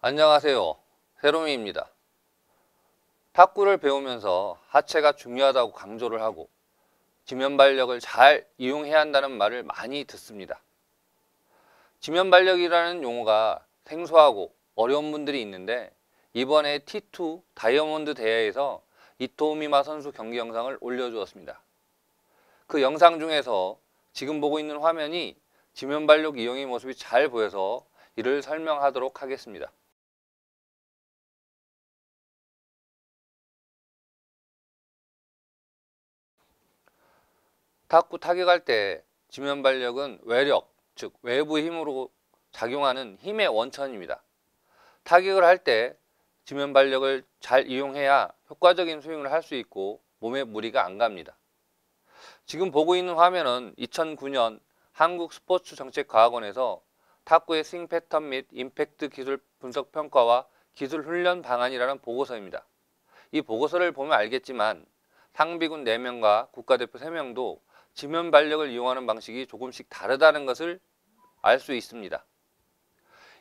안녕하세요. 세롬이입니다. 탁구를 배우면서 하체가 중요하다고 강조를 하고 지면 발력을 잘 이용해야 한다는 말을 많이 듣습니다. 지면 발력이라는 용어가 생소하고 어려운 분들이 있는데 이번에 T2 다이아몬드 대회에서 이토미마 선수 경기 영상을 올려주었습니다. 그 영상 중에서 지금 보고 있는 화면이 지면 발력 이용의 모습이 잘 보여서 이를 설명하도록 하겠습니다. 탁구 타격할 때 지면 발력은 외력, 즉 외부 힘으로 작용하는 힘의 원천입니다. 타격을 할 때 지면 발력을 잘 이용해야 효과적인 스윙을 할 수 있고 몸에 무리가 안 갑니다. 지금 보고 있는 화면은 2009년 한국 스포츠 정책과학원에서 탁구의 스윙 패턴 및 임팩트 기술 분석 평가와 기술 훈련 방안이라는 보고서입니다. 이 보고서를 보면 알겠지만 상비군 4명과 국가대표 3명도 지면 발력을 이용하는 방식이 조금씩 다르다는 것을 알 수 있습니다.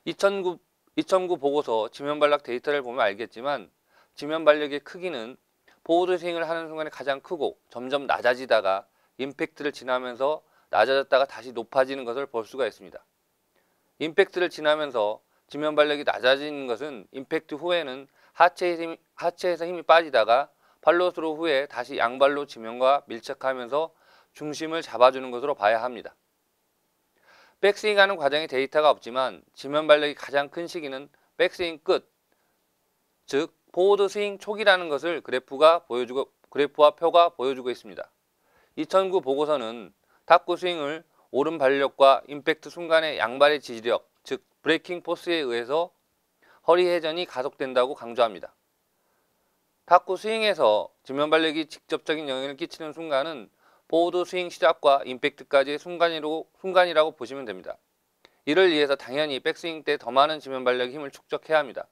2009, 2009 보고서 지면 반력 데이터를 보면 알겠지만 지면 반력의 크기는 보호드 스윙을 하는 순간에 가장 크고 점점 낮아지다가 임팩트를 지나면서 낮아졌다가 다시 높아지는 것을 볼 수가 있습니다. 임팩트를 지나면서 지면 발력이 낮아지는 것은 임팩트 후에는 하체에 힘, 하체에서 힘이 빠지다가 팔로스로 후에 다시 양발로 지면과 밀착하면서 중심을 잡아주는 것으로 봐야 합니다. 백스윙하는 과정에 데이터가 없지만 지면 발력이 가장 큰 시기는 백스윙 끝, 즉 포워드 스윙 초기라는 것을 그래프가 보여주고 그래프와 표가 보여주고 있습니다. 2009 보고서는 탁구 스윙을 오른 발력과 임팩트 순간의 양발의 지지력, 즉 브레이킹 포스에 의해서 허리 회전이 가속된다고 강조합니다. 탁구 스윙에서 지면 발력이 직접적인 영향을 끼치는 순간은 보워드 스윙 시작과 임팩트까지 순간이로, 순간이라고 보시면 됩니다. 이를 위해서 당연히 백스윙 때 더 많은 지면 발력 힘을 축적해야 합니다.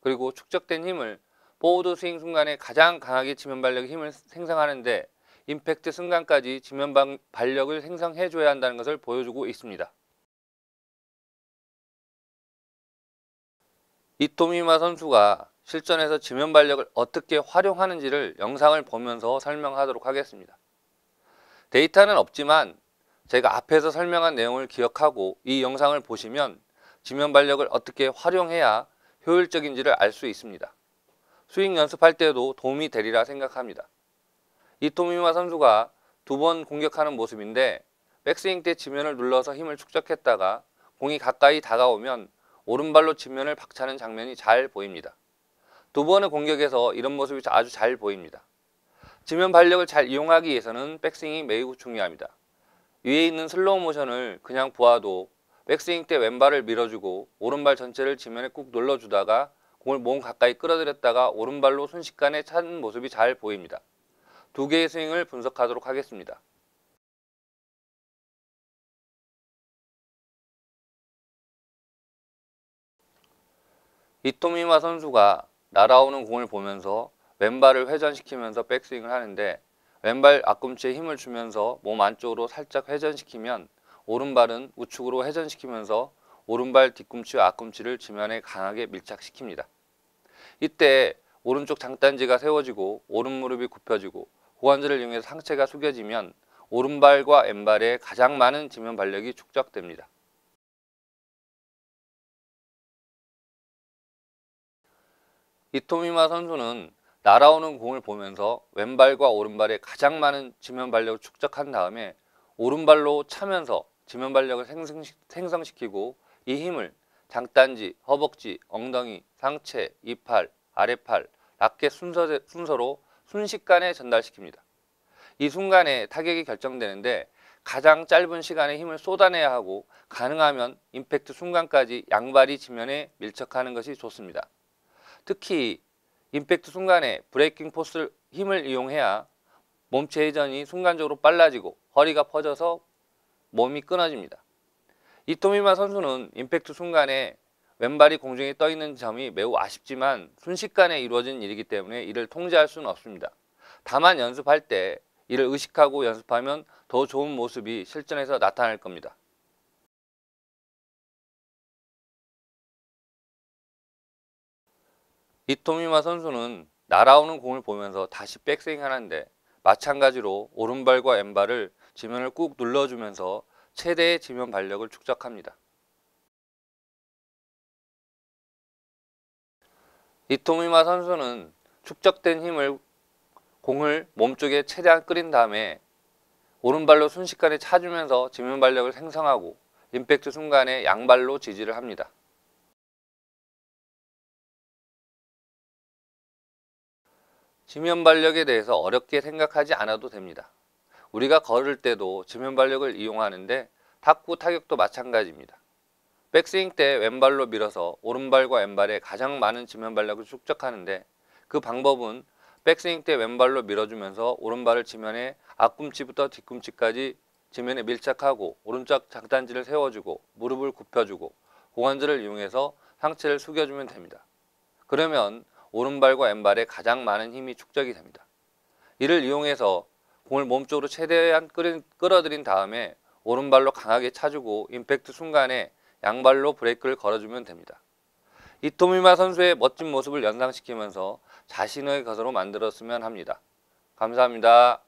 그리고 축적된 힘을 보워드 스윙 순간에 가장 강하게 지면 발력 힘을 생성하는데 임팩트 순간까지 지면 발력을 생성해줘야 한다는 것을 보여주고 있습니다. 이토미마 선수가 실전에서 지면 발력을 어떻게 활용하는지를 영상을 보면서 설명하도록 하겠습니다. 데이터는 없지만 제가 앞에서 설명한 내용을 기억하고 이 영상을 보시면 지면 반력을 어떻게 활용해야 효율적인지를 알 수 있습니다. 스윙 연습할 때도 도움이 되리라 생각합니다. 이토미마 선수가 두 번 공격하는 모습인데 백스윙 때 지면을 눌러서 힘을 축적했다가 공이 가까이 다가오면 오른발로 지면을 박차는 장면이 잘 보입니다. 두 번의 공격에서 이런 모습이 아주 잘 보입니다. 지면 반력을 잘 이용하기 위해서는 백스윙이 매우 중요합니다. 위에 있는 슬로우 모션을 그냥 보아도 백스윙 때 왼발을 밀어주고 오른발 전체를 지면에 꾹 눌러주다가 공을 몸 가까이 끌어들였다가 오른발로 순식간에 차는 모습이 잘 보입니다. 두 개의 스윙을 분석하도록 하겠습니다. 이토미마 선수가 날아오는 공을 보면서 왼발을 회전시키면서 백스윙을 하는데 왼발 앞꿈치에 힘을 주면서 몸 안쪽으로 살짝 회전시키면 오른발은 우측으로 회전시키면서 오른발 뒤꿈치와 앞꿈치를 지면에 강하게 밀착시킵니다. 이때 오른쪽 장단지가 세워지고 오른무릎이 굽혀지고 고관절을 이용해 상체가 숙여지면 오른발과 왼발에 가장 많은 지면 발력이 축적됩니다. 이토미마 선수는 날아오는 공을 보면서 왼발과 오른발에 가장 많은 지면 발력을 축적한 다음에 오른발로 차면서 지면 발력을 생성시키고 이 힘을 장단지, 허벅지, 엉덩이, 상체, 이팔, 아래팔, 라켓 순서, 순서로 순식간에 전달시킵니다. 이 순간에 타격이 결정되는데 가장 짧은 시간에 힘을 쏟아내야 하고 가능하면 임팩트 순간까지 양발이 지면에 밀착하는 것이 좋습니다. 특히 임팩트 순간에 브레이킹 포스 힘을 이용해야 몸체 회전이 순간적으로 빨라지고 허리가 퍼져서 몸이 끊어집니다. 이토미마 선수는 임팩트 순간에 왼발이 공중에 떠 있는 점이 매우 아쉽지만 순식간에 이루어진 일이기 때문에 이를 통제할 수는 없습니다. 다만 연습할 때 이를 의식하고 연습하면 더 좋은 모습이 실전에서 나타날 겁니다. 이토미마 선수는 날아오는 공을 보면서 다시 백스윙하는데 마찬가지로 오른발과 왼발을 지면을 꾹 눌러주면서 최대의 지면 발력을 축적합니다. 이토미마 선수는 축적된 힘을 공을 몸쪽에 최대한 끓인 다음에 오른발로 순식간에 차주면서 지면 발력을 생성하고 임팩트 순간에 양발로 지지를 합니다. 지면 발력에 대해서 어렵게 생각하지 않아도 됩니다. 우리가 걸을 때도 지면 발력을 이용하는데 탁구 타격도 마찬가지입니다. 백스윙 때 왼발로 밀어서 오른발과 왼발에 가장 많은 지면 발력을 축적하는데 그 방법은 백스윙 때 왼발로 밀어주면서 오른발을 지면에 앞꿈치부터 뒤꿈치까지 지면에 밀착하고 오른쪽 장단지를 세워주고 무릎을 굽혀주고 고관절을 이용해서 상체를 숙여주면 됩니다. 그러면 오른발과 왼발에 가장 많은 힘이 축적이 됩니다. 이를 이용해서 공을 몸쪽으로 최대한 끌어들인 다음에 오른발로 강하게 차주고 임팩트 순간에 양발로 브레이크를 걸어주면 됩니다. 이토미마 선수의 멋진 모습을 연상시키면서 자신의 것으로 만들었으면 합니다. 감사합니다.